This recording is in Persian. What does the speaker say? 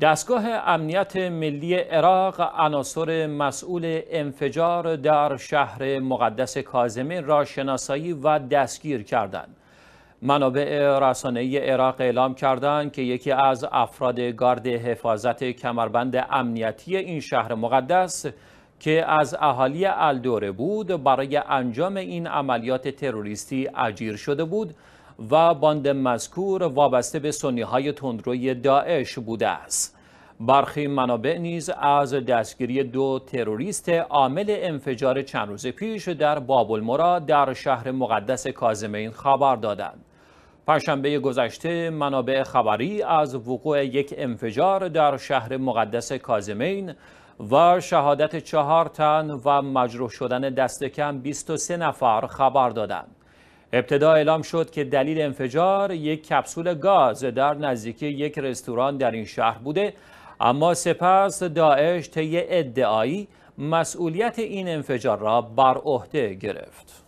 دستگاه امنیت ملی عراق عناصر مسئول انفجار در شهر مقدس کازمین را شناسایی و دستگیر کردند. منابع رسانه عراق اعلام کردند که یکی از افراد گارد حفاظت کمربند امنیتی این شهر مقدس که از اهالی الدوره بود برای انجام این عملیات تروریستی اجیر شده بود و باند مذکور وابسته به سنی های تندروی داعش بوده است. برخی منابع نیز از دستگیری دو تروریست عامل انفجار چند روز پیش در بابل در شهر مقدس کازمین خبر دادند. پنجشنبه گذشته منابع خبری از وقوع یک انفجار در شهر مقدس کازمین و شهادت چهار تن و مجروح شدن دست کم 23 نفر خبر دادند. ابتدا اعلام شد که دلیل انفجار یک کپسول گاز در نزدیکی یک رستوران در این شهر بوده اما سپس داعش طی ادعایی مسئولیت این انفجار را بر عهده گرفت